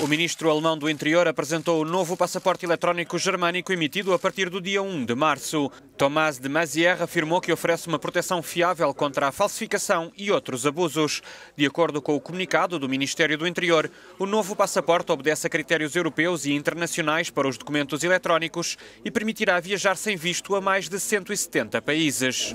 O ministro alemão do Interior apresentou o novo passaporte eletrónico germânico emitido a partir do dia 1 de março. Tomás de Mazière afirmou que oferece uma proteção fiável contra a falsificação e outros abusos. De acordo com o comunicado do Ministério do Interior, o novo passaporte obedece a critérios europeus e internacionais para os documentos eletrónicos e permitirá viajar sem visto a mais de 170 países.